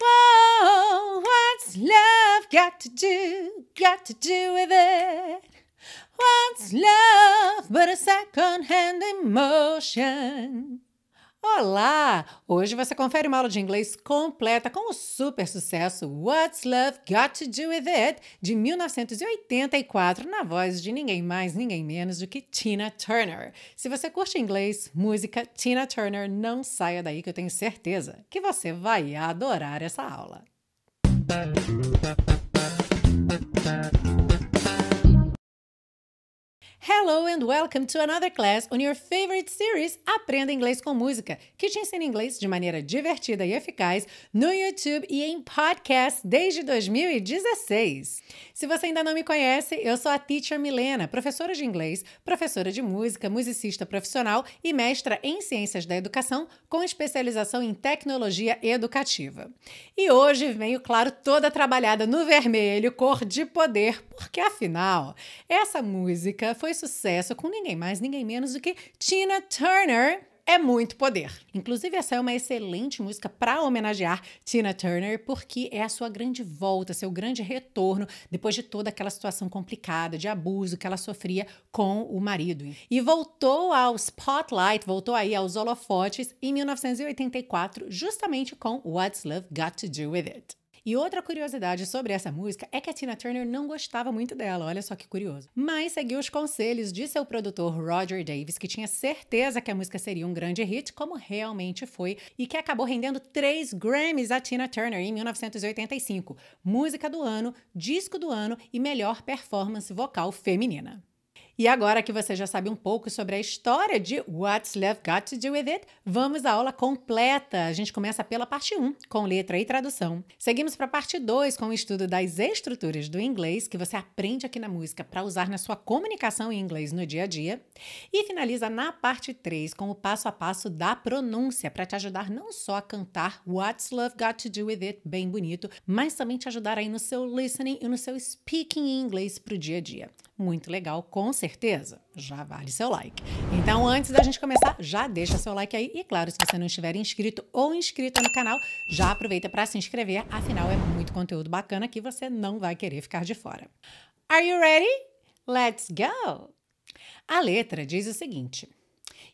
Whoa, oh, what's love got to do, got to do with it? What's love but a second-hand emotion? Olá! Hoje você confere uma aula de inglês completa com o super sucesso What's Love Got to Do with It de 1984, na voz de ninguém mais, ninguém menos do que Tina Turner. Se você curte inglês, música, Tina Turner, não saia daí que eu tenho certeza que você vai adorar essa aula. Hello and welcome to another class on your favorite series Aprenda Inglês com Música, que te ensina inglês de maneira divertida e eficaz no YouTube e em podcast desde 2016. Se você ainda não me conhece, eu sou a Teacher Milena, professora de inglês, professora de música, musicista profissional e mestra em ciências da educação com especialização em tecnologia educativa. E hoje venho, claro, toda trabalhada no vermelho, cor de poder, porque afinal, essa música foi sucesso com ninguém mais, ninguém menos do que Tina Turner é muito poder. Inclusive, essa é uma excelente música para homenagear Tina Turner, porque é a sua grande volta, seu grande retorno depois de toda aquela situação complicada de abuso que ela sofria com o marido. E voltou ao spotlight, voltou aí aos holofotes em 1984, justamente com What's Love Got to Do with It. E outra curiosidade sobre essa música é que a Tina Turner não gostava muito dela, olha só que curioso. Mas seguiu os conselhos de seu produtor Roger Davis, que tinha certeza que a música seria um grande hit, como realmente foi, e que acabou rendendo três Grammys a Tina Turner em 1985: música do ano, disco do ano e melhor performance vocal feminina. E agora que você já sabe um pouco sobre a história de What's Love Got to Do With It, vamos à aula completa. A gente começa pela parte 1, com letra e tradução. Seguimos para a parte 2, com o estudo das estruturas do inglês que você aprende aqui na música para usar na sua comunicação em inglês no dia a dia. E finaliza na parte 3, com o passo a passo da pronúncia para te ajudar não só a cantar What's Love Got to Do With It bem bonito, mas também te ajudar aí no seu listening e no seu speaking em inglês para o dia a dia. Muito legal, com certeza certeza, já vale seu like. Então, antes da gente começar, já deixa seu like aí. E claro, se você não estiver inscrito ou inscrita no canal, já aproveita para se inscrever. Afinal, é muito conteúdo bacana que você não vai querer ficar de fora. Are you ready? Let's go! A letra diz o seguinte.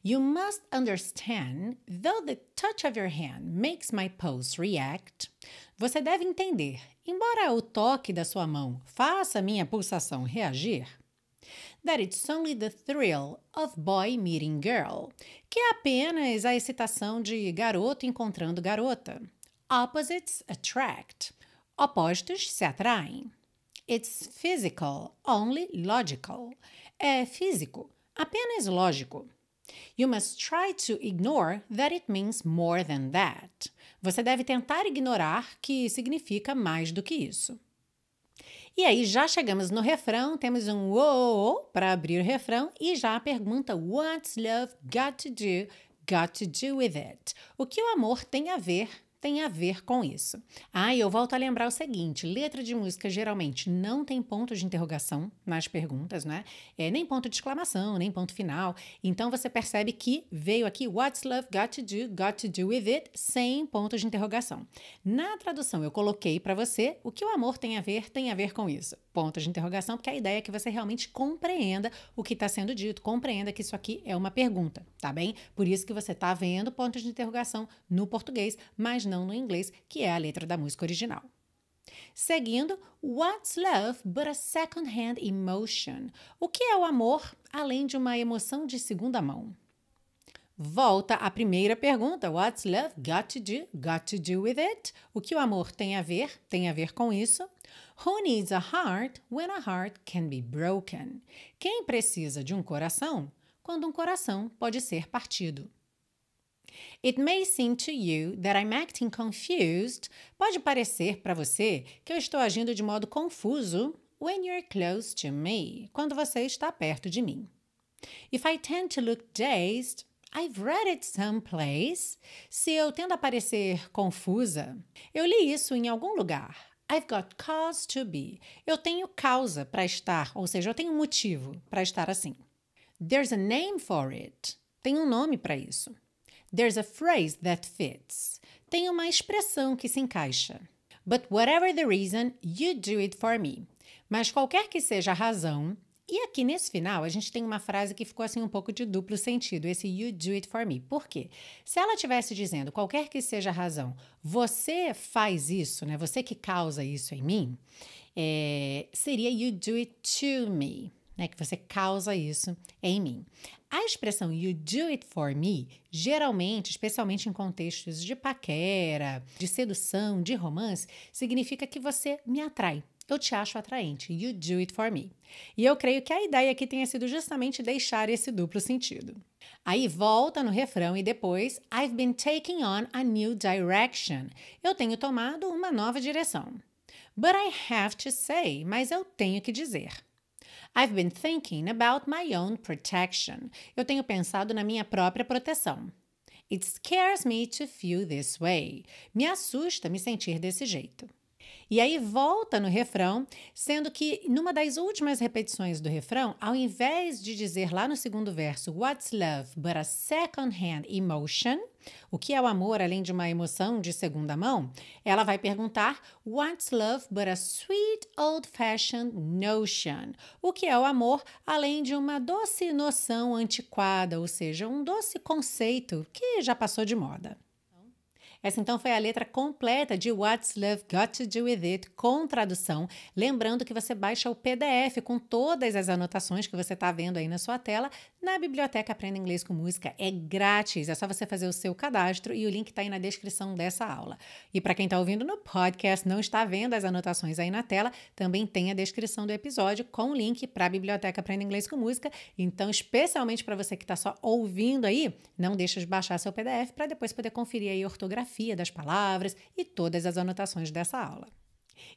You must understand, though the touch of your hand makes my pulse react. Você deve entender, embora o toque da sua mão faça minha pulsação reagir, that it's only the thrill of boy meeting girl, que é apenas a excitação de garoto encontrando garota. Opposites attract. Opostos se atraem. It's physical, only logical. É físico, apenas lógico. You must try to ignore that it means more than that. Você deve tentar ignorar que significa mais do que isso. E aí já chegamos no refrão, temos um oh, para abrir o refrão e já a pergunta What's love got to do, got to do with it? O que o amor tem a ver tem a ver com isso. Ah, e eu volto a lembrar o seguinte: letra de música geralmente não tem ponto de interrogação nas perguntas, né? É, nem ponto de exclamação, nem ponto final. Então você percebe que veio aqui What's Love Got to Do, Got to Do with It, sem ponto de interrogação. Na tradução, eu coloquei para você o que o amor tem a ver, tem a ver com isso pontos de interrogação, porque a ideia é que você realmente compreenda o que está sendo dito, compreenda que isso aqui é uma pergunta, tá bem? Por isso que você está vendo pontos de interrogação no português, mas não no inglês, que é a letra da música original. Seguindo, what's love but a second-hand emotion? O que é o amor além de uma emoção de segunda mão? Volta à primeira pergunta. What's love got to do, got to do with it? O que o amor tem a ver, tem a ver com isso? Who needs a heart when a heart can be broken? Quem precisa de um coração quando um coração pode ser partido? It may seem to you that I'm acting confused. Pode parecer para você que eu estou agindo de modo confuso when you're close to me, quando você está perto de mim. If I tend to look dazed, I've read it someplace. Se eu tendo a parecer confusa, eu li isso em algum lugar. I've got cause to be. Eu tenho causa para estar, ou seja, eu tenho motivo para estar assim. There's a name for it. Tem um nome para isso. There's a phrase that fits. Tem uma expressão que se encaixa. But whatever the reason, you do it for me. Mas qualquer que seja a razão, e aqui nesse final, a gente tem uma frase que ficou assim um pouco de duplo sentido, esse you do it for me. Por quê? Se ela tivesse dizendo, qualquer que seja a razão, você faz isso, né? Você que causa isso em mim, é, seria you do it to me. Né, que você causa isso em mim. A expressão you do it for me, geralmente, especialmente em contextos de paquera, de sedução, de romance, significa que você me atrai, eu te acho atraente. You do it for me. E eu creio que a ideia aqui tenha sido justamente deixar esse duplo sentido. Aí volta no refrão e depois I've been taking on a new direction. Eu tenho tomado uma nova direção. But I have to say, mas eu tenho que dizer. I've been thinking about my own protection. Eu tenho pensado na minha própria proteção. It scares me to feel this way. Me assusta me sentir desse jeito. E aí volta no refrão, sendo que numa das últimas repetições do refrão, ao invés de dizer lá no segundo verso What's love but a second-hand emotion? O que é o amor além de uma emoção de segunda mão? Ela vai perguntar What's love but a sweet old-fashioned notion? O que é o amor além de uma doce noção antiquada, ou seja, um doce conceito que já passou de moda. Essa então foi a letra completa de What's Love Got to Do With It com tradução. Lembrando que você baixa o PDF com todas as anotações que você está vendo aí na sua tela na biblioteca Aprenda Inglês com Música. É grátis, é só você fazer o seu cadastro e o link está aí na descrição dessa aula. E para quem está ouvindo no podcast, não está vendo as anotações aí na tela, também tem a descrição do episódio com o link para a biblioteca Aprenda Inglês com Música. Então, especialmente para você que está só ouvindo aí, não deixa de baixar seu PDF para depois poder conferir aí a ortografia ortografia das palavras e todas as anotações dessa aula.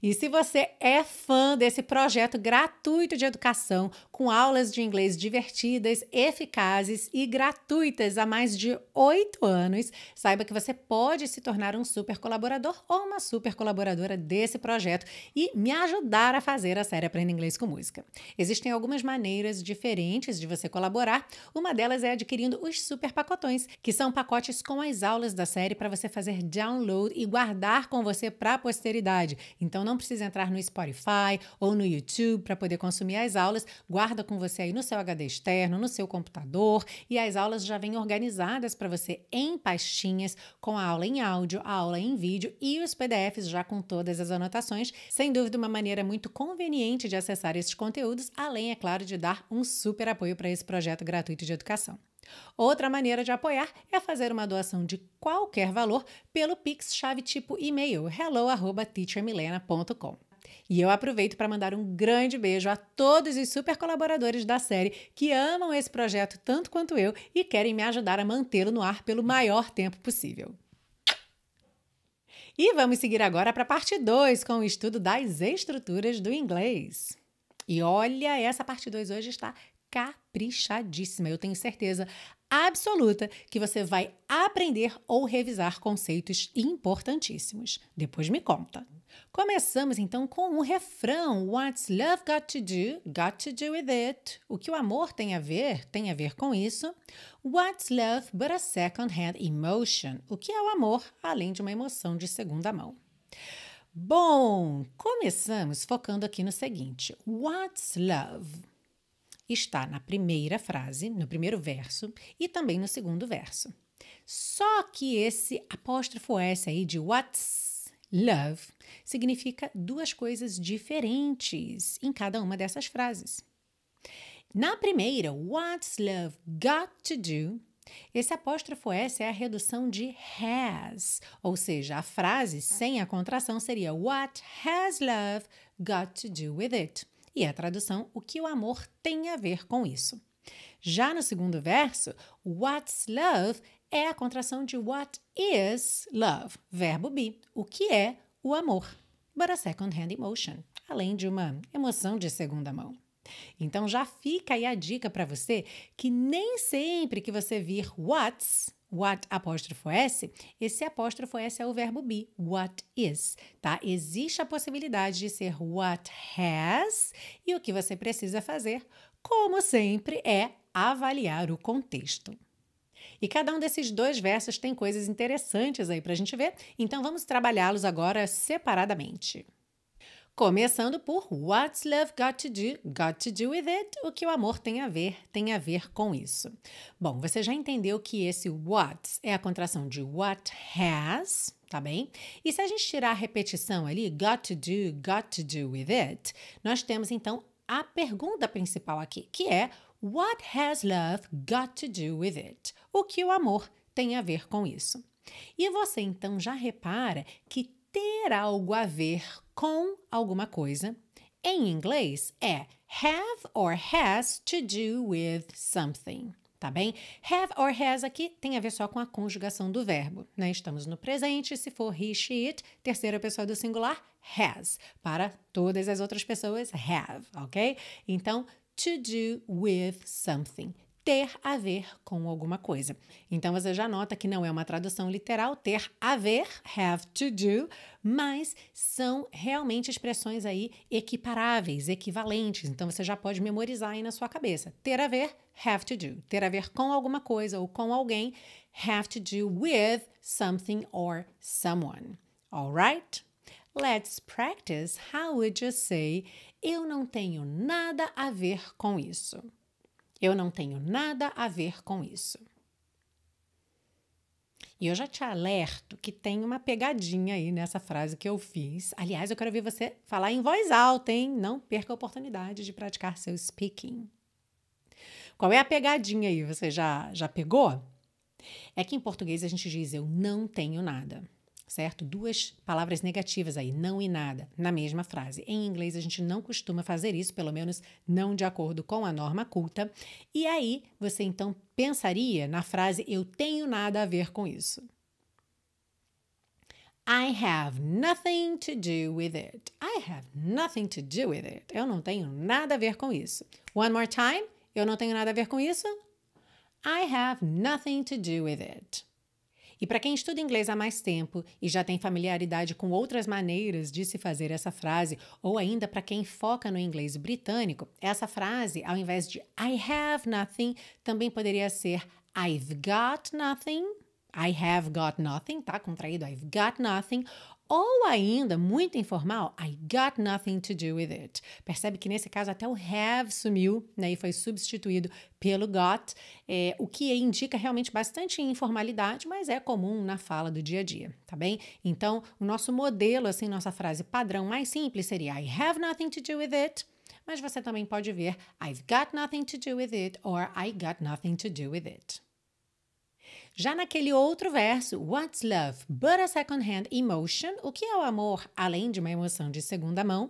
E se você é fã desse projeto gratuito de educação, com aulas de inglês divertidas, eficazes e gratuitas há mais de oito anos, saiba que você pode se tornar um super colaborador ou uma super colaboradora desse projeto e me ajudar a fazer a série Aprenda Inglês com Música. Existem algumas maneiras diferentes de você colaborar. Uma delas é adquirindo os super pacotões, que são pacotes com as aulas da série para você fazer download e guardar com você para a posteridade. Então não precisa entrar no Spotify ou no YouTube para poder consumir as aulas. Guarda com você aí no seu HD externo, no seu computador e as aulas já vêm organizadas para você em pastinhas com a aula em áudio, a aula em vídeo e os PDFs já com todas as anotações. Sem dúvida uma maneira muito conveniente de acessar esses conteúdos, além é claro de dar um super apoio para esse projeto gratuito de educação. Outra maneira de apoiar é fazer uma doação de qualquer valor pelo Pix chave tipo e-mail hello@teachermilena.com. E eu aproveito para mandar um grande beijo a todos os super colaboradores da série que amam esse projeto tanto quanto eu e querem me ajudar a mantê-lo no ar pelo maior tempo possível. E vamos seguir agora para a parte 2 com o estudo das estruturas do inglês. E olha, essa parte 2 hoje está caprichadíssima. Eu tenho certeza absoluta que você vai aprender ou revisar conceitos importantíssimos. Depois me conta. Começamos então com um refrão: What's love got to do? Got to do with it. O que o amor tem a ver? Tem a ver com isso. What's love but a second-hand emotion? O que é o amor além de uma emoção de segunda mão? Bom, começamos focando aqui no seguinte: What's love? está na primeira frase, no primeiro verso e também no segundo verso. Só que esse apóstrofo é S aí de what's love significa duas coisas diferentes em cada uma dessas frases. Na primeira, what's love got to do? Esse apóstrofo S é a redução de has, ou seja, a frase sem a contração seria What has love got to do with it? E a tradução, o que o amor tem a ver com isso. Já no segundo verso, what's love é a contração de what is love, verbo be, o que é o amor, but a second-hand emotion, além de uma emoção de segunda mão. Então já fica aí a dica para você que nem sempre que você vir what's what apóstrofo é s, esse apóstrofo é s é o verbo be, what is, tá? Existe a possibilidade de ser what has e o que você precisa fazer, como sempre, é avaliar o contexto. E cada um desses dois versos tem coisas interessantes aí para a gente ver, então vamos trabalhá-los agora separadamente. Começando por What's Love Got to Do, Got to Do with It, o que o amor tem a ver, tem a ver com isso. Bom, você já entendeu que esse what é a contração de what has, tá bem? E se a gente tirar a repetição ali, got to do, got to do with it, nós temos então a pergunta principal aqui, que é What has love got to do with it? O que o amor tem a ver com isso? E você então já repara que ter algo a ver com alguma coisa, em inglês é have or has to do with something. Tá bem? Have or has aqui tem a ver só com a conjugação do verbo. Né? Estamos no presente, se for he, she, it, terceira pessoa do singular, has. Para todas as outras pessoas, have, ok? Então, to do with something ter a ver com alguma coisa. Então você já nota que não é uma tradução literal ter a ver, have to do, mas são realmente expressões aí equiparáveis, equivalentes. Então você já pode memorizar aí na sua cabeça. Ter a ver, have to do. Ter a ver com alguma coisa ou com alguém, have to do with something or someone. All right? Let's practice. How would you say eu não tenho nada a ver com isso? Eu não tenho nada a ver com isso. E eu já te alerto que tem uma pegadinha aí nessa frase que eu fiz. Aliás, eu quero ver você falar em voz alta, hein? Não perca a oportunidade de praticar seu speaking. Qual é a pegadinha aí? Você já, já pegou? É que em português a gente diz eu não tenho nada certo? Duas palavras negativas aí, não e nada, na mesma frase. Em inglês a gente não costuma fazer isso, pelo menos não de acordo com a norma culta. E aí você então pensaria na frase eu tenho nada a ver com isso. I have nothing to do with it. I have nothing to do with it. Eu não tenho nada a ver com isso. One more time. Eu não tenho nada a ver com isso. I have nothing to do with it. E para quem estuda inglês há mais tempo e já tem familiaridade com outras maneiras de se fazer essa frase, ou ainda para quem foca no inglês britânico, essa frase, ao invés de I have nothing, também poderia ser I've got nothing. I have got nothing, tá? Contraído, I've got nothing. Ou ainda, muito informal, I got nothing to do with it. Percebe que nesse caso até o have sumiu né, e foi substituído pelo got, é, o que indica realmente bastante informalidade, mas é comum na fala do dia a dia, tá bem? Então, o nosso modelo, assim, nossa frase padrão mais simples seria I have nothing to do with it mas você também pode ver I've got nothing to do with it or I got nothing to do with it. Já naquele outro verso, What's Love But a Second-Hand Emotion? O que é o amor além de uma emoção de segunda mão?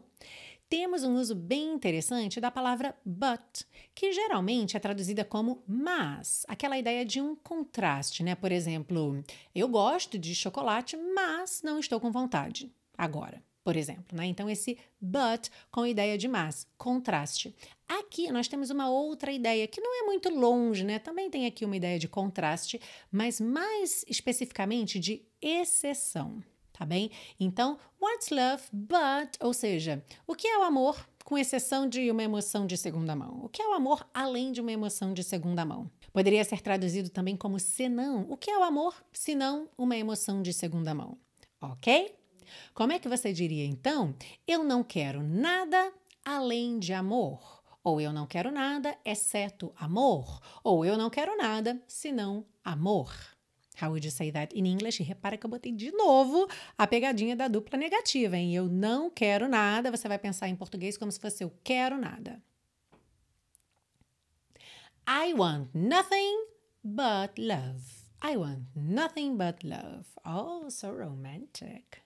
Temos um uso bem interessante da palavra but, que geralmente é traduzida como mas, aquela ideia de um contraste, né? Por exemplo, eu gosto de chocolate, mas não estou com vontade agora por exemplo. Né? Então, esse but com ideia de mas, contraste. Aqui nós temos uma outra ideia que não é muito longe, né? Também tem aqui uma ideia de contraste, mas mais especificamente de exceção, tá bem? Então, what's love but, ou seja, o que é o amor com exceção de uma emoção de segunda mão? O que é o amor além de uma emoção de segunda mão? Poderia ser traduzido também como senão. O que é o amor senão uma emoção de segunda mão? OK? Como é que você diria então? Eu não quero nada além de amor. Ou eu não quero nada, exceto é amor. Ou eu não quero nada, senão amor. How would you say that in English? E repara que eu botei de novo a pegadinha da dupla negativa, hein? Eu não quero nada, você vai pensar em português como se fosse eu quero nada. I want nothing but love. I want nothing but love. Oh, so romantic.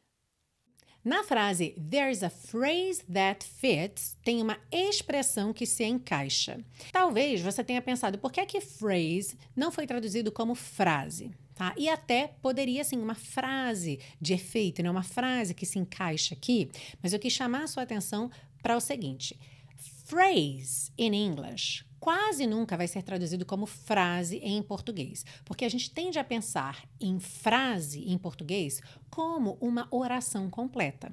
Na frase There's a phrase that fits, tem uma expressão que se encaixa. Talvez você tenha pensado por que, é que phrase não foi traduzido como frase. Tá? E até poderia, ser uma frase de efeito, né? uma frase que se encaixa aqui, mas eu quis chamar a sua atenção para o seguinte: phrase in English quase nunca vai ser traduzido como frase em português, porque a gente tende a pensar em frase em português como uma oração completa.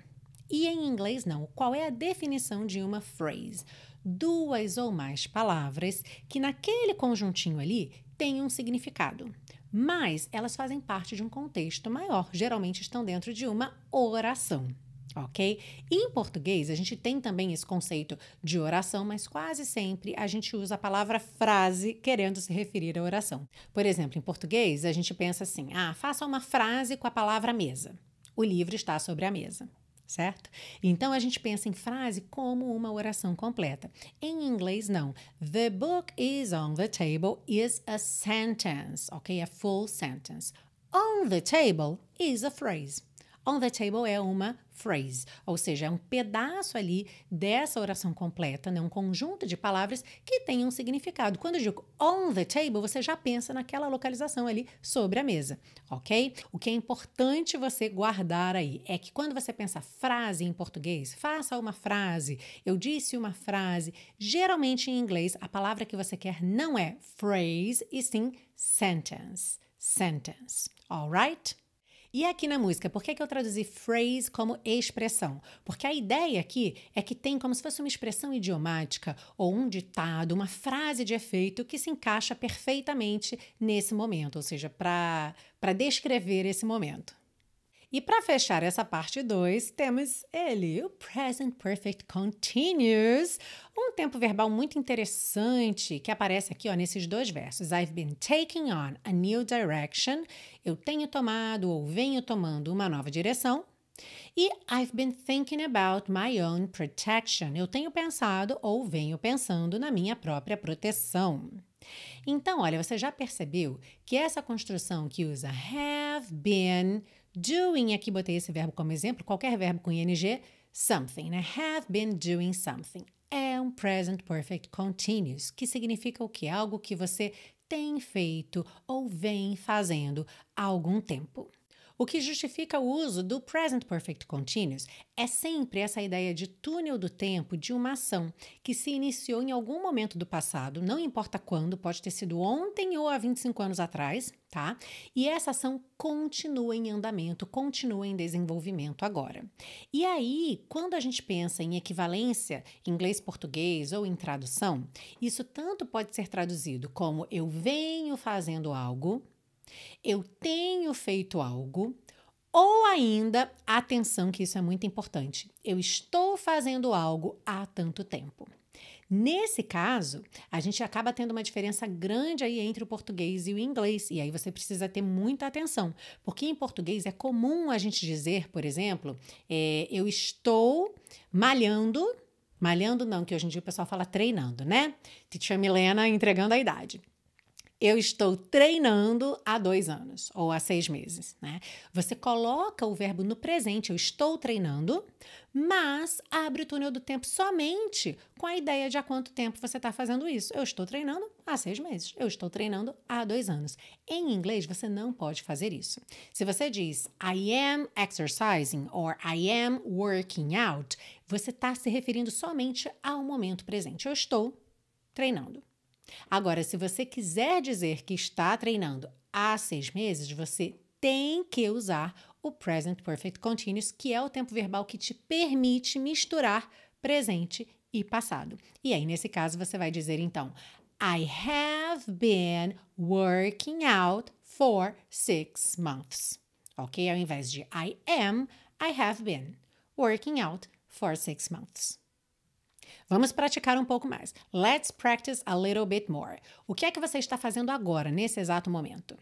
E em inglês, não. Qual é a definição de uma phrase? Duas ou mais palavras que, naquele conjuntinho ali, têm um significado, mas elas fazem parte de um contexto maior, geralmente estão dentro de uma oração. Ok? Em português, a gente tem também esse conceito de oração, mas quase sempre a gente usa a palavra frase querendo se referir à oração. Por exemplo, em português, a gente pensa assim: ah, faça uma frase com a palavra mesa. O livro está sobre a mesa certo? Então a gente pensa em frase como uma oração completa. Em inglês, não. The book is on the table is a sentence, ok? A full sentence. On the table is a phrase. On the table é uma phrase, ou seja, é um pedaço ali dessa oração completa, né? um conjunto de palavras que tem um significado. Quando eu digo on the table, você já pensa naquela localização ali sobre a mesa, ok? O que é importante você guardar aí é que quando você pensa frase em português, faça uma frase, eu disse uma frase. Geralmente em inglês, a palavra que você quer não é phrase e sim sentence. Sentence, alright? E aqui na música, por que, que eu traduzi phrase como expressão? Porque a ideia aqui é que tem como se fosse uma expressão idiomática ou um ditado, uma frase de efeito que se encaixa perfeitamente nesse momento, ou seja, para descrever esse momento. E para fechar essa parte 2, temos ele, o Present Perfect Continuous, um tempo verbal muito interessante que aparece aqui ó, nesses dois versos. I've been taking on a new direction. Eu tenho tomado ou venho tomando uma nova direção. E I've been thinking about my own protection. Eu tenho pensado ou venho pensando na minha própria proteção. Então, olha, você já percebeu que essa construção que usa have been Doing, aqui botei esse verbo como exemplo, qualquer verbo com ing, something, né? Have been doing something. É um present perfect continuous, que significa o que? Algo que você tem feito ou vem fazendo há algum tempo. O que justifica o uso do present perfect continuous é sempre essa ideia de túnel do tempo de uma ação que se iniciou em algum momento do passado, não importa quando, pode ter sido ontem ou há 25 anos atrás, tá? E essa ação continua em andamento, continua em desenvolvimento agora. E aí, quando a gente pensa em equivalência inglês-português ou em tradução, isso tanto pode ser traduzido como eu venho fazendo algo, eu tenho feito algo, ou ainda, atenção que isso é muito importante, eu estou fazendo algo há tanto tempo. Nesse caso, a gente acaba tendo uma diferença grande aí entre o português e o inglês, e aí você precisa ter muita atenção, porque em português é comum a gente dizer, por exemplo, é, eu estou malhando, malhando não, que hoje em dia o pessoal fala treinando, né? Titia Milena entregando a idade eu estou treinando há dois anos ou há seis meses, né? Você coloca o verbo no presente, eu estou treinando, mas abre o túnel do tempo somente com a ideia de há quanto tempo você está fazendo isso. Eu estou treinando há seis meses, eu estou treinando há dois anos. Em inglês, você não pode fazer isso. Se você diz I am exercising or I am working out, você está se referindo somente ao momento presente. Eu estou treinando. Agora, se você quiser dizer que está treinando há seis meses, você tem que usar o Present Perfect Continuous, que é o tempo verbal que te permite misturar presente e passado. E aí, nesse caso, você vai dizer então: I have been working out for six months. Ok? Ao invés de I am, I have been working out for six months. Vamos praticar um pouco mais. Let's practice a little bit more. O que é que você está fazendo agora, nesse exato momento?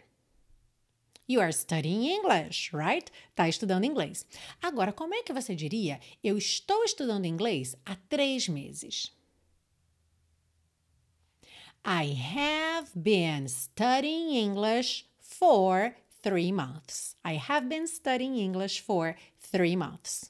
You are studying English, right? Está estudando inglês. Agora, como é que você diria eu estou estudando inglês há três meses? I have been studying English for three months. I have been studying English for three months.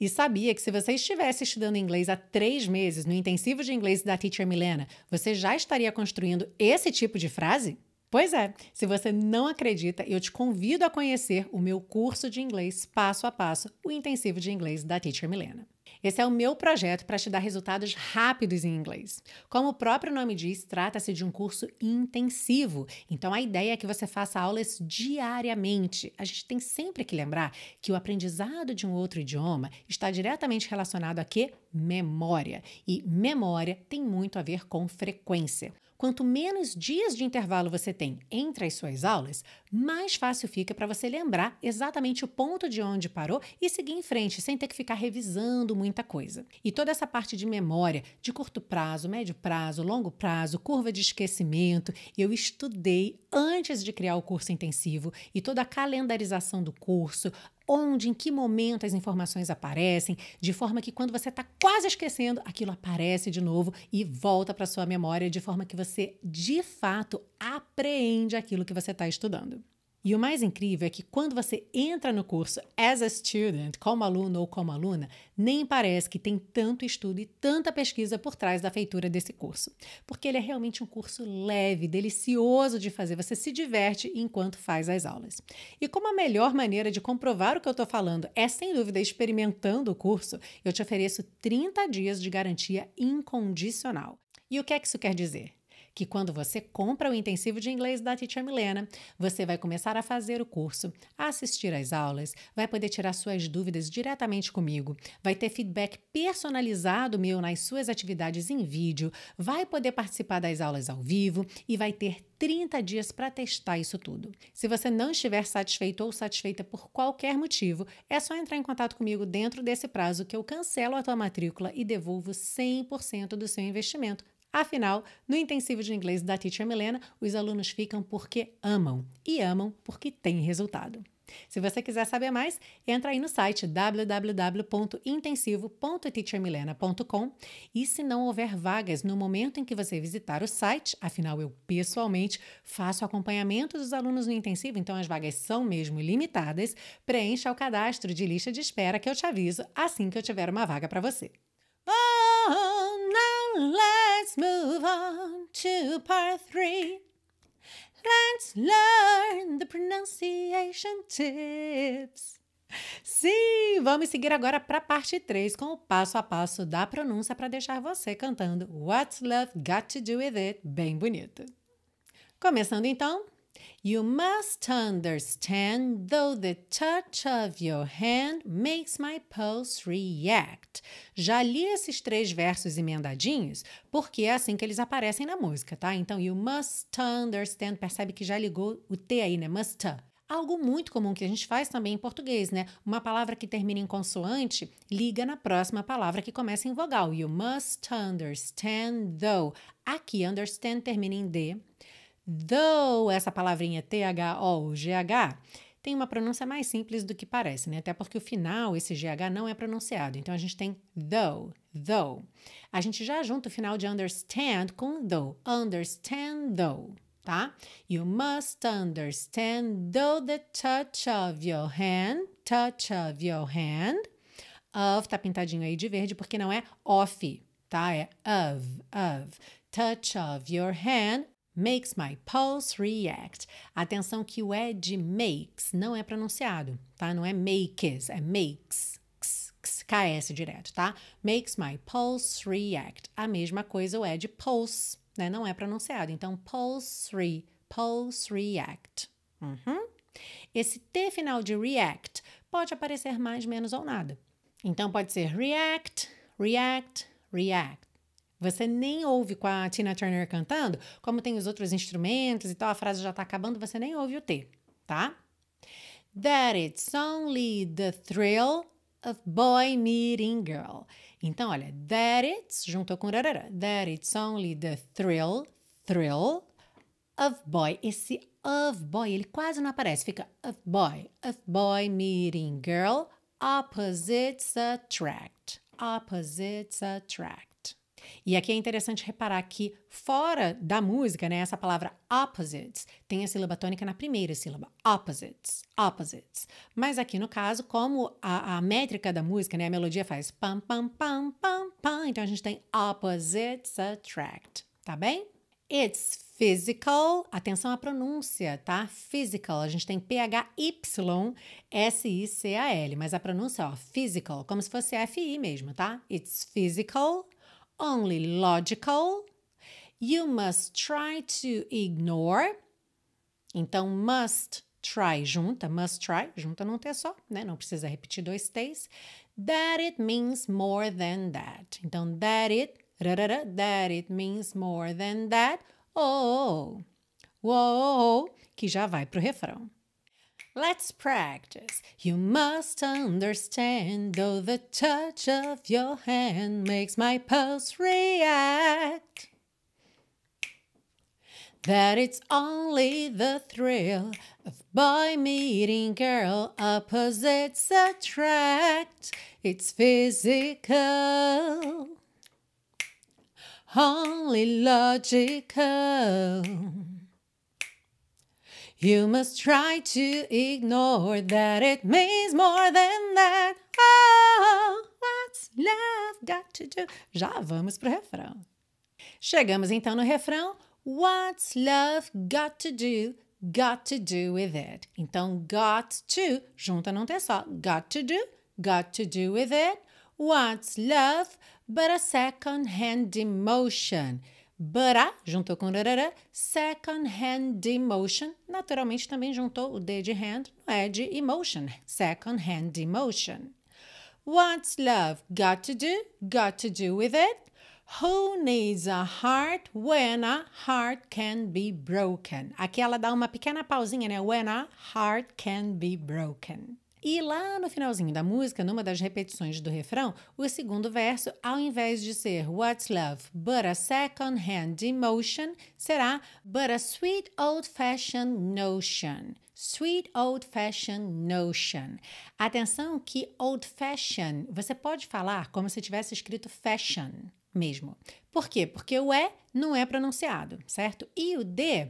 E sabia que se você estivesse estudando inglês há três meses no intensivo de inglês da Teacher Milena, você já estaria construindo esse tipo de frase? Pois é, se você não acredita, eu te convido a conhecer o meu curso de inglês passo a passo, o intensivo de inglês da Teacher Milena. Esse é o meu projeto para te dar resultados rápidos em inglês. Como o próprio nome diz, trata-se de um curso intensivo. Então a ideia é que você faça aulas diariamente. A gente tem sempre que lembrar que o aprendizado de um outro idioma está diretamente relacionado a quê? Memória. E memória tem muito a ver com frequência. Quanto menos dias de intervalo você tem entre as suas aulas, mais fácil fica para você lembrar exatamente o ponto de onde parou e seguir em frente, sem ter que ficar revisando muita coisa. E toda essa parte de memória, de curto prazo, médio prazo, longo prazo, curva de esquecimento, eu estudei antes de criar o curso intensivo e toda a calendarização do curso, onde, em que momento as informações aparecem, de forma que quando você está quase esquecendo, aquilo aparece de novo e volta para sua memória, de forma que você de fato apreende aquilo que você está estudando. E o mais incrível é que quando você entra no curso as a student, como aluno ou como aluna, nem parece que tem tanto estudo e tanta pesquisa por trás da feitura desse curso. Porque ele é realmente um curso leve, delicioso de fazer, você se diverte enquanto faz as aulas. E como a melhor maneira de comprovar o que eu estou falando é, sem dúvida, experimentando o curso, eu te ofereço 30 dias de garantia incondicional. E o que é que isso quer dizer? que quando você compra o intensivo de inglês da Teacher Milena, você vai começar a fazer o curso, a assistir às aulas, vai poder tirar suas dúvidas diretamente comigo, vai ter feedback personalizado meu nas suas atividades em vídeo, vai poder participar das aulas ao vivo e vai ter 30 dias para testar isso tudo. Se você não estiver satisfeito ou satisfeita por qualquer motivo, é só entrar em contato comigo dentro desse prazo que eu cancelo a tua matrícula e devolvo 100% do seu investimento Afinal, no intensivo de inglês da Teacher Milena, os alunos ficam porque amam e amam porque têm resultado. Se você quiser saber mais, entra aí no site www.intensivo.teachermilena.com e se não houver vagas no momento em que você visitar o site, afinal eu pessoalmente faço acompanhamento dos alunos no intensivo, então as vagas são mesmo limitadas, preencha o cadastro de lista de espera que eu te aviso assim que eu tiver uma vaga para você. Ah, ah, Let's move on to part three. Let's learn the pronunciation tips. Sim, vamos seguir agora para a parte 3 com o passo a passo da pronúncia para deixar você cantando What's Love Got to Do with It bem bonito. Começando então, You must understand, though the touch of your hand makes my pulse react. Já li esses três versos emendadinhos, porque é assim que eles aparecem na música, tá? Então, you must understand, percebe que já ligou o T aí, né? Must. Algo muito comum que a gente faz também em português, né? Uma palavra que termina em consoante liga na próxima palavra que começa em vogal. You must understand, though. Aqui, understand termina em D. Though, essa palavrinha t h o g h tem uma pronúncia mais simples do que parece, né? Até porque o final, esse GH, não é pronunciado. Então a gente tem though, though. A gente já junta o final de understand com though. Understand though, tá? You must understand though the touch of your hand, touch of your hand. Of tá pintadinho aí de verde porque não é off, tá? É of, of. Touch of your hand, Makes my pulse react. Atenção que o é de makes não é pronunciado, tá? Não é makes, é makes. Ks, direto, tá? Makes my pulse react. A mesma coisa o é de pulse, né? Não é pronunciado. Então, pulse, re, pulse react. Uhum. Esse T final de react pode aparecer mais, menos ou nada. Então, pode ser react, react, react. Você nem ouve com a Tina Turner cantando, como tem os outros instrumentos e tal, a frase já tá acabando, você nem ouve o T, tá? That it's only the thrill of boy meeting girl. Então, olha, that it's, junto com rarara, that it's only the thrill, thrill of boy. Esse of boy, ele quase não aparece, fica of boy, of boy meeting girl, opposites attract, opposites attract. E aqui é interessante reparar que fora da música, né, essa palavra opposites tem a sílaba tônica na primeira sílaba, opposites, opposites. Mas aqui no caso, como a, a métrica da música, né, a melodia faz pam pam pam pam pam, então a gente tem opposites attract, tá bem? It's physical, atenção à pronúncia, tá? Physical, a gente tem P-H-Y-S-I-C-A-L, mas a pronúncia, ó, physical, como se fosse F-I mesmo, tá? It's physical only logical. You must try to ignore. Então, must try junta, must try, junta não tem só, né? Não precisa repetir dois T's. That it means more than that. Então, that it, rarara, that it means more than that. Oh, oh, oh, oh, oh, oh que já vai para o refrão. Let's practice. You must understand, though the touch of your hand makes my pulse react. That it's only the thrill of boy meeting girl, opposites attract. It's physical, only logical. You must try to ignore that it means more than that. Oh, what's love got to do? Já vamos pro refrão. Chegamos então no refrão. What's love got to do? Got to do with it. Então, got to, junta não tem só. Got to do, got to do with it. What's love but a second hand emotion? Bara juntou com rarará, second hand emotion. Naturalmente também juntou o D de hand, não é de emotion. Second hand emotion. What's love got to do? Got to do with it? Who needs a heart when a heart can be broken? Aqui ela dá uma pequena pausinha, né? When a heart can be broken. E lá no finalzinho da música, numa das repetições do refrão, o segundo verso, ao invés de ser What's Love but a second-hand emotion, será But a sweet old-fashioned notion. Sweet Old Fashioned Notion. Atenção que Old Fashioned você pode falar como se tivesse escrito fashion mesmo. Por quê? Porque o E não é pronunciado, certo? E o D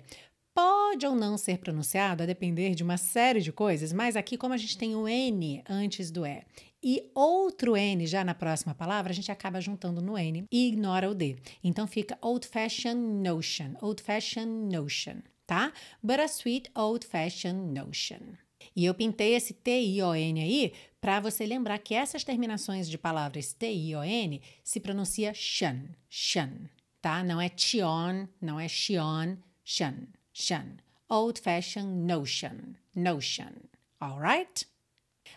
pode ou não ser pronunciado a depender de uma série de coisas, mas aqui, como a gente tem o N antes do E e outro N já na próxima palavra, a gente acaba juntando no N e ignora o D. Então fica old fashioned notion, old fashioned notion, tá? But a sweet old fashioned notion. E eu pintei esse T-I-O-N aí para você lembrar que essas terminações de palavras T-I-O-N se pronuncia shan, shan, tá? Não é tion, não é shion, shan notion, old fashioned notion, notion. Alright?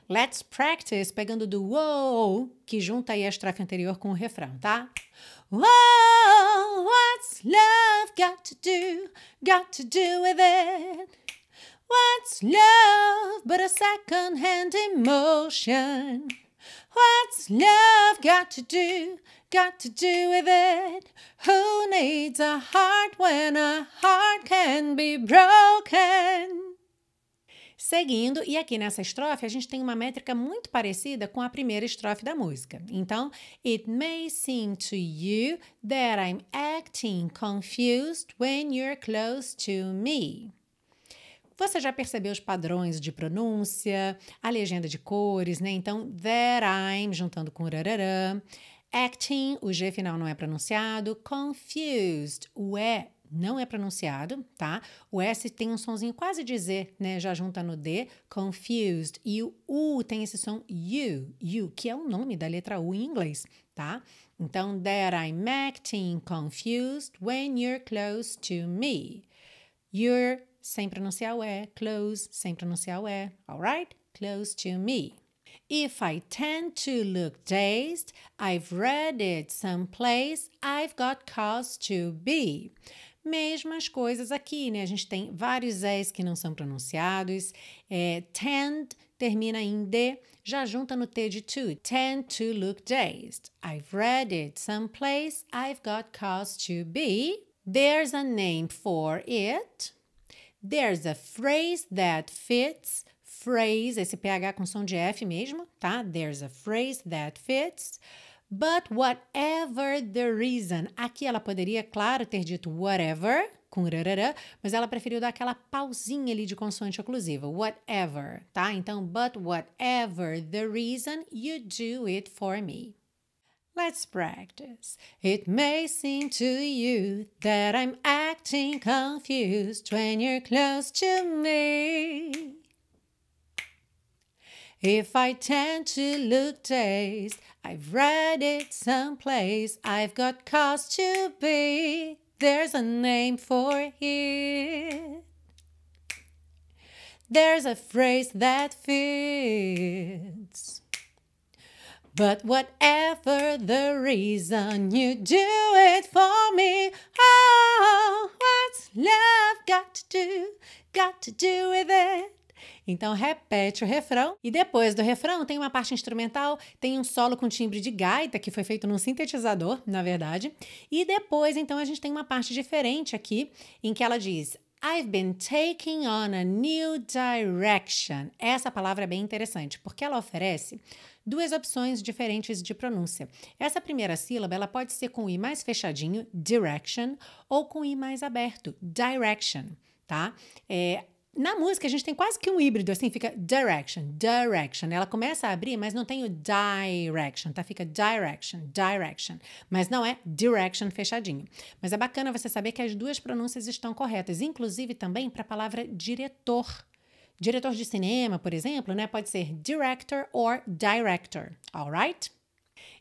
Let's practice pegando do wow, que junta aí a estrofe anterior com o refrão, tá? Wow, what's love got to do, got to do with it? What's love but a second-hand emotion? What's love got to do, got to do with it? Who needs a heart when a heart can be broken? Seguindo, e aqui nessa estrofe a gente tem uma métrica muito parecida com a primeira estrofe da música. Então, it may seem to you that I'm acting confused when you're close to me. Você já percebeu os padrões de pronúncia, a legenda de cores, né? Então, that I'm juntando com rararã. Acting, o G final não é pronunciado. Confused, o E não é pronunciado, tá? O S tem um sonzinho quase de Z, né? Já junta no D, confused. E o U tem esse som U, U, que é o nome da letra U em inglês, tá? Então, that I'm acting confused when you're close to me. You're sem pronunciar o E, close, sem pronunciar o E, alright? Close to me. If I tend to look dazed, I've read it someplace, I've got cause to be. Mesmas coisas aqui, né? A gente tem vários s que não são pronunciados. É, tend termina em D, já junta no T de to. Tend to look dazed. I've read it someplace, I've got cause to be. There's a name for it. There's a phrase that fits. Phrase, esse PH com som de F mesmo, tá? There's a phrase that fits. But whatever the reason. Aqui ela poderia, claro, ter dito whatever, com rarará, mas ela preferiu dar aquela pausinha ali de consoante oclusiva. Whatever, tá? Então, but whatever the reason, you do it for me. Let's practice. It may seem to you that I'm acting confused when you're close to me. If I tend to look taste, I've read it someplace, I've got cause to be. There's a name for it. There's a phrase that fits. But whatever the reason you do it for me, oh, what's love got to do, got to do with it? Então repete o refrão e depois do refrão tem uma parte instrumental, tem um solo com timbre de gaita que foi feito num sintetizador, na verdade. E depois então a gente tem uma parte diferente aqui em que ela diz I've been taking on a new direction. Essa palavra é bem interessante porque ela oferece duas opções diferentes de pronúncia. Essa primeira sílaba ela pode ser com i mais fechadinho, direction, ou com i mais aberto, direction, tá? É, na música a gente tem quase que um híbrido, assim fica direction, direction. Ela começa a abrir, mas não tem o direction, tá? Fica direction, direction. Mas não é direction fechadinho. Mas é bacana você saber que as duas pronúncias estão corretas, inclusive também para a palavra diretor Diretor de cinema, por exemplo, né, pode ser director or director, alright?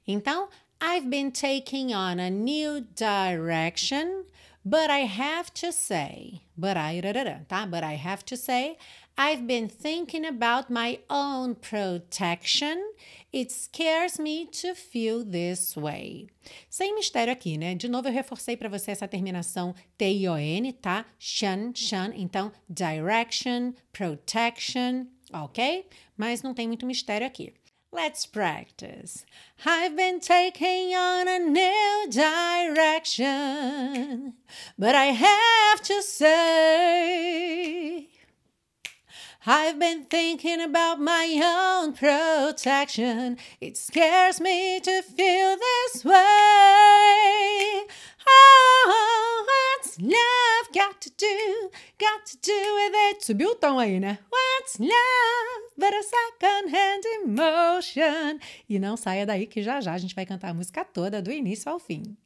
Então, I've been taking on a new direction, but I have to say, but I, tá? But I have to say, I've been thinking about my own protection It scares me to feel this way. Sem mistério aqui, né? De novo, eu reforcei para você essa terminação T-I-O-N, tá? Shun, shun. Então, direction, protection, ok? Mas não tem muito mistério aqui. Let's practice. I've been taking on a new direction, but I have to say I've been thinking about my own protection. It scares me to feel this way. Oh, what's love got to do? Got to do with it? Subiu o tom aí, né? What's love but a second-hand emotion? E não saia daí que já já a gente vai cantar a música toda do início ao fim.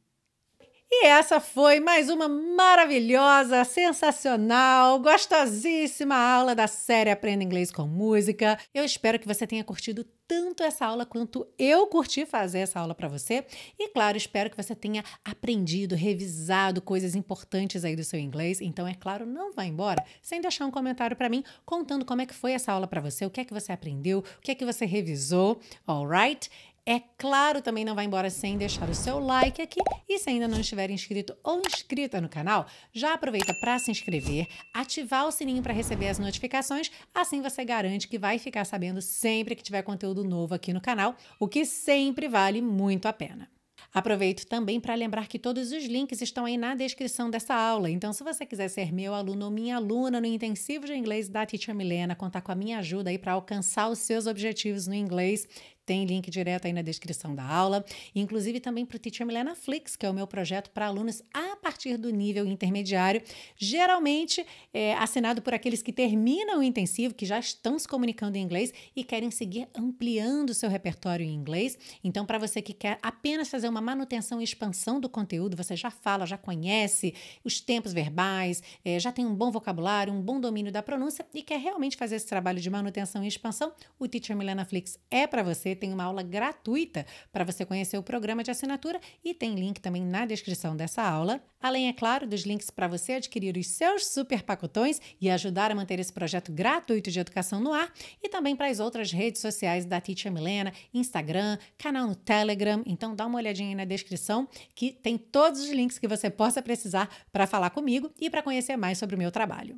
E essa foi mais uma maravilhosa, sensacional, gostosíssima aula da série Aprenda Inglês com Música. Eu espero que você tenha curtido tanto essa aula quanto eu curti fazer essa aula para você. E claro, espero que você tenha aprendido, revisado coisas importantes aí do seu inglês. Então, é claro, não vá embora sem deixar um comentário para mim contando como é que foi essa aula para você, o que é que você aprendeu, o que é que você revisou, alright? É claro, também não vai embora sem deixar o seu like aqui e se ainda não estiver inscrito ou inscrita no canal, já aproveita para se inscrever, ativar o sininho para receber as notificações, assim você garante que vai ficar sabendo sempre que tiver conteúdo novo aqui no canal, o que sempre vale muito a pena. Aproveito também para lembrar que todos os links estão aí na descrição dessa aula. Então, se você quiser ser meu aluno ou minha aluna no intensivo de inglês da Teacher Milena, contar com a minha ajuda aí para alcançar os seus objetivos no inglês, tem link direto aí na descrição da aula. Inclusive também para o Teacher Milena Flix, que é o meu projeto para alunos a partir do nível intermediário, geralmente é, assinado por aqueles que terminam o intensivo, que já estão se comunicando em inglês e querem seguir ampliando o seu repertório em inglês. Então, para você que quer apenas fazer uma manutenção e expansão do conteúdo, você já fala, já conhece os tempos verbais, é, já tem um bom vocabulário, um bom domínio da pronúncia e quer realmente fazer esse trabalho de manutenção e expansão, o Teacher Milena Flix é para você tem uma aula gratuita para você conhecer o programa de assinatura e tem link também na descrição dessa aula. Além, é claro, dos links para você adquirir os seus super pacotões e ajudar a manter esse projeto gratuito de educação no ar e também para as outras redes sociais da Teacher Milena, Instagram, canal no Telegram. Então dá uma olhadinha aí na descrição que tem todos os links que você possa precisar para falar comigo e para conhecer mais sobre o meu trabalho.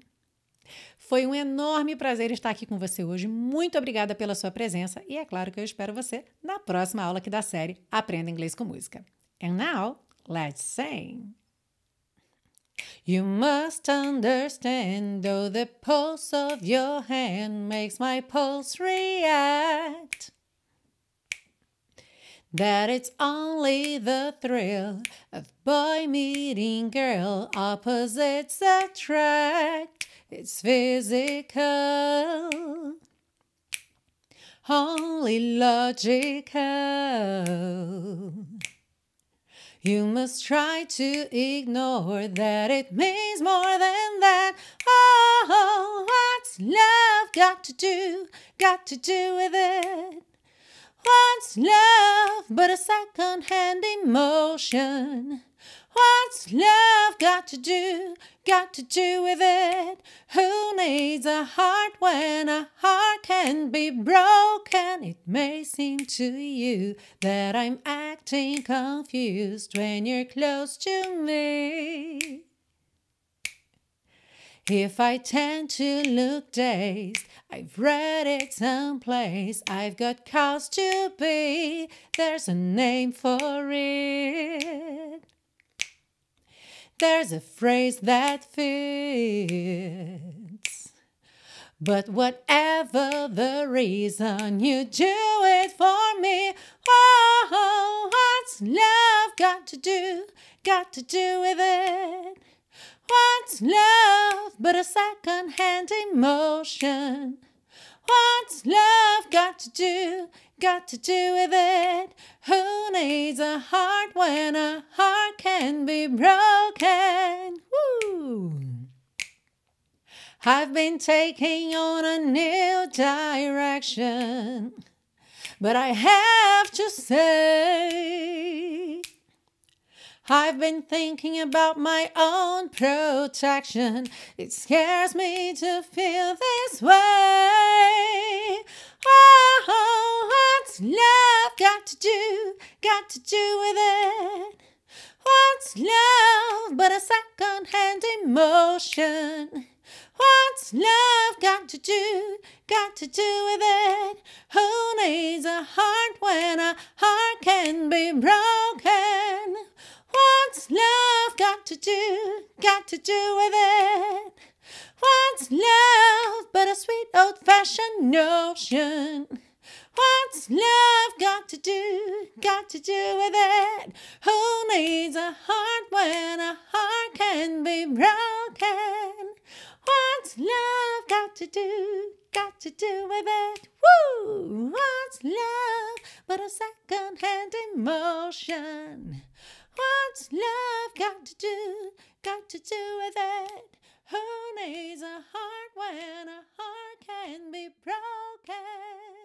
Foi um enorme prazer estar aqui com você hoje. Muito obrigada pela sua presença e é claro que eu espero você na próxima aula aqui da série Aprenda Inglês com Música. And now, let's sing. You must understand, though the pulse of your hand makes my pulse react. That it's only the thrill of boy meeting girl, opposites attract, it's physical, only logical. You must try to ignore that it means more than that. Oh, what's love got to do, got to do with it? What's love but a second-hand emotion? What's love got to do, got to do with it? Who needs a heart when a heart can be broken? It may seem to you that I'm acting confused when you're close to me. If I tend to look dazed, I've read it someplace. I've got cause to be. There's a name for it. There's a phrase that fits. But whatever the reason, you do it for me. Oh, oh, oh what's love got to do? Got to do with it? What's love but a second-hand emotion? What's love got to do, got to do with it? Who needs a heart when a heart can be broken? Woo! I've been taking on a new direction, but I have to say. I've been thinking about my own protection. It scares me to feel this way. Oh, what's love got to do? Got to do with it? What's love but a second-hand emotion? What's love got to do? Got to do with it? Who needs a heart when a heart can be broken? What's love got to do, got to do with it? What's love but a sweet old fashioned notion? What's love got to do, got to do with it? Who needs a heart when a heart can be broken? What's love got to do, got to do with it? Woo! What's love but a second hand emotion? What's love got to do? Got to do with it? Who needs a heart when a heart can be broken?